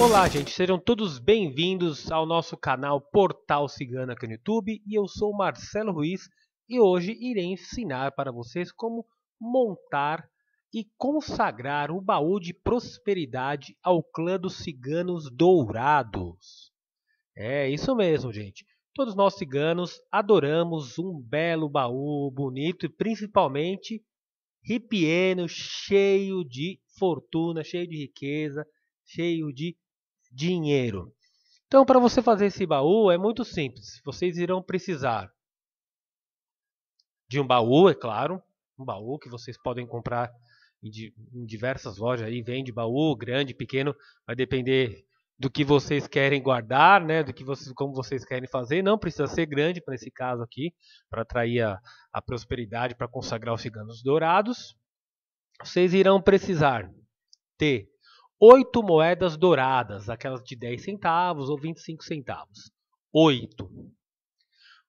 Olá, gente, sejam todos bem-vindos ao nosso canal Portal Cigana aqui no YouTube e eu sou Marcelo Ruiz e hoje irei ensinar para vocês como montar e consagrar o baú de prosperidade ao clã dos ciganos dourados. É isso mesmo, gente. Todos nós ciganos adoramos um belo baú bonito e principalmente ripieno, cheio de fortuna, cheio de riqueza, cheio de dinheiro. Então, para você fazer esse baú é muito simples. Vocês irão precisar de um baú, é claro, um baú que vocês podem comprar em, diversas lojas aí, vende baú, grande, pequeno, vai depender do que vocês querem guardar, né, do que vocês, como vocês querem fazer. Não precisa ser grande para esse caso aqui, para atrair a, a prosperidade, para consagrar os ciganos dourados. Vocês irão precisar ter oito moedas douradas, aquelas de 10 centavos ou 25 centavos. Oito.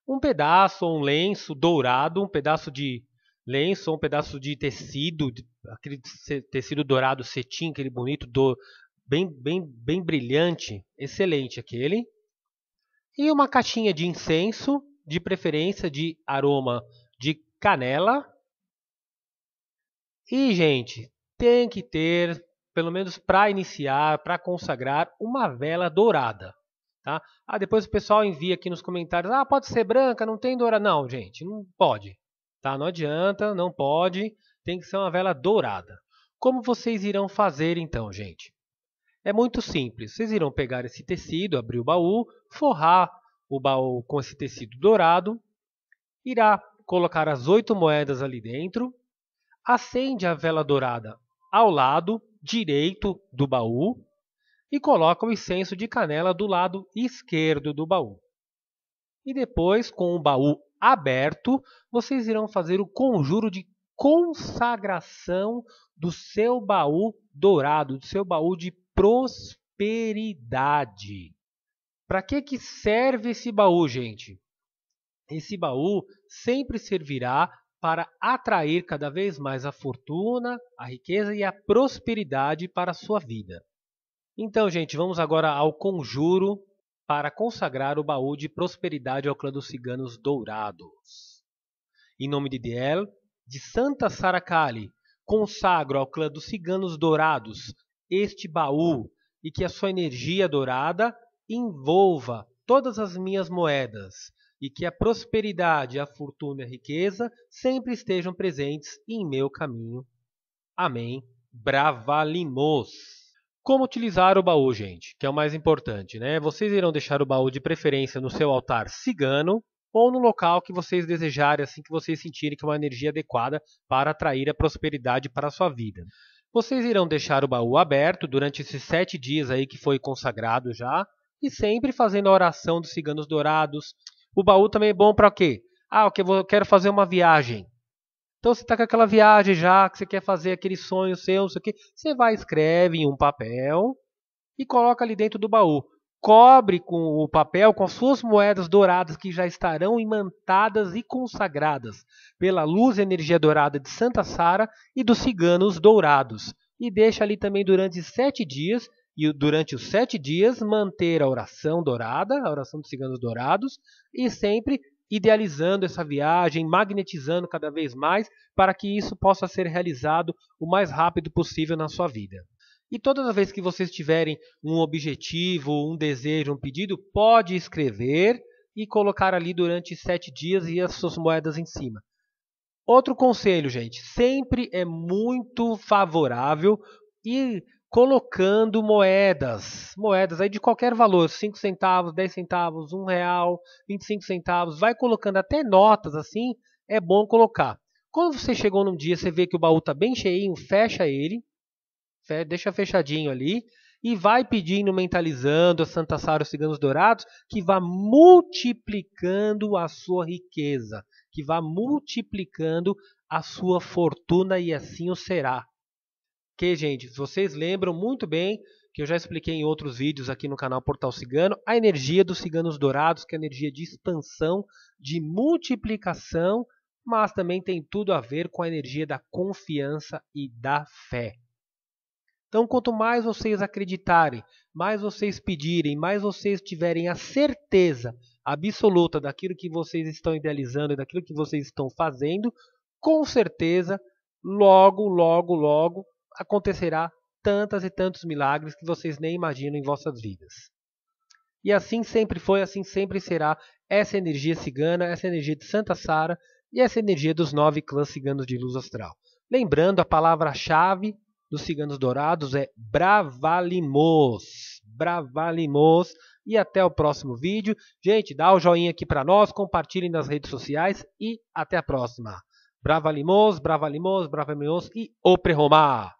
Um pedaço ou um lenço dourado, um pedaço de lenço ou um pedaço de tecido, aquele tecido dourado cetim, aquele bonito do, bem, bem, bem brilhante, excelente aquele. E uma caixinha de incenso, de preferência de aroma de canela. E, gente, tem que ter, pelo menos para iniciar, para consagrar, uma vela dourada. Tá? Ah, depois o pessoal envia aqui nos comentários: ah, pode ser branca, não tem dourada. Não, gente, não pode. Tá? Não adianta, não pode. Tem que ser uma vela dourada. Como vocês irão fazer então, gente? É muito simples. Vocês irão pegar esse tecido, abrir o baú, forrar o baú com esse tecido dourado, irá colocar as oito moedas ali dentro, acende a vela dourada ao lado direito do baú e coloca o incenso de canela do lado esquerdo do baú. E depois, com o baú aberto, vocês irão fazer o conjuro de consagração do seu baú dourado, do seu baú de prosperidade. Para que, que serve esse baú, gente? Esse baú sempre servirá para atrair cada vez mais a fortuna, a riqueza e a prosperidade para a sua vida. Então, gente, vamos agora ao conjuro para consagrar o baú de prosperidade ao clã dos ciganos dourados. Em nome de Diel, de Santa Saracali, consagro ao clã dos ciganos dourados este baú e que a sua energia dourada envolva todas as minhas moedas e que a prosperidade, a fortuna e a riqueza sempre estejam presentes em meu caminho. Amém. Bravalimos! Como utilizar o baú, gente, que é o mais importante, né? Vocês irão deixar o baú de preferência no seu altar cigano ou no local que vocês desejarem, assim que vocês sentirem que é uma energia adequada para atrair a prosperidade para a sua vida. Vocês irão deixar o baú aberto durante esses sete dias aí que foi consagrado já, e sempre fazendo a oração dos ciganos dourados. O baú também é bom para quê? Ah, eu quero fazer uma viagem. Então você está com aquela viagem já, que você quer fazer aquele sonho seu, isso aqui. Você vai, escreve em um papel e coloca ali dentro do baú cobre com o papel, com as suas moedas douradas que já estarão imantadas e consagradas pela luz e energia dourada de Santa Sara e dos ciganos dourados. E deixa ali também durante sete dias, e durante os sete dias manter a oração dourada, a oração dos ciganos dourados, e sempre idealizando essa viagem, magnetizando cada vez mais, para que isso possa ser realizado o mais rápido possível na sua vida. E toda vez que vocês tiverem um objetivo, um desejo, um pedido, pode escrever e colocar ali durante sete dias e as suas moedas em cima. Outro conselho, gente, sempre é muito favorável ir colocando moedas, moedas aí de qualquer valor, 5 centavos, 10 centavos, 1 real, 25 centavos, vai colocando até notas assim, é bom colocar. Quando você chegou num dia, você vê que o baú está bem cheinho, fecha ele Deixa fechadinho ali e vai pedindo, mentalizando a Santa Sara, os Ciganos Dourados, que vá multiplicando a sua riqueza, que vá multiplicando a sua fortuna e assim o será. Que, gente, vocês lembram muito bem que eu já expliquei em outros vídeos aqui no canal Portal Cigano, a energia dos Ciganos Dourados, que é a energia de expansão, de multiplicação, mas também tem tudo a ver com a energia da confiança e da fé. Então, quanto mais vocês acreditarem, mais vocês pedirem, mais vocês tiverem a certeza absoluta daquilo que vocês estão idealizando e daquilo que vocês estão fazendo, com certeza, logo, logo, logo acontecerá tantas e tantos milagres que vocês nem imaginam em vossas vidas. E assim sempre foi, assim sempre será essa energia cigana, essa energia de Santa Sara e essa energia dos nove clãs ciganos de luz astral. Lembrando, a palavra-chave dos Ciganos Dourados é Bravalimos. Bravalimos. E até o próximo vídeo. Gente, dá o um joinha aqui para nós, compartilhem nas redes sociais e até a próxima. Bravalimos, Bravalimos, Bravalimos e Opre Romar.